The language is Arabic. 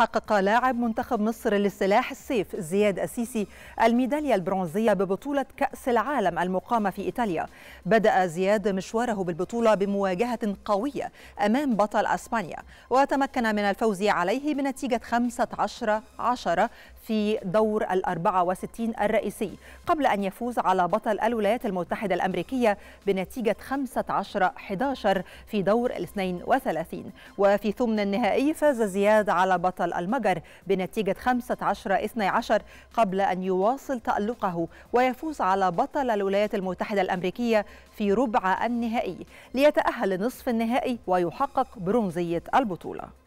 حقق لاعب منتخب مصر للسلاح السيف زياد أسيسي الميدالية البرونزية ببطولة كأس العالم المقامة في إيطاليا بدأ زياد مشواره بالبطولة بمواجهة قوية أمام بطل أسبانيا وتمكن من الفوز عليه بنتيجة 15 10 في دور ال 64 الرئيسي قبل أن يفوز على بطل الولايات المتحدة الأمريكية بنتيجة 15 11 في دور ال 32 وفي ثمن النهائي فاز زياد على بطل فيصل المجر بنتيجة 15-12 قبل أن يواصل تألقه ويفوز على بطل الولايات المتحدة الأمريكية في ربع النهائي ليتأهل لنصف النهائي ويحقق برونزية البطولة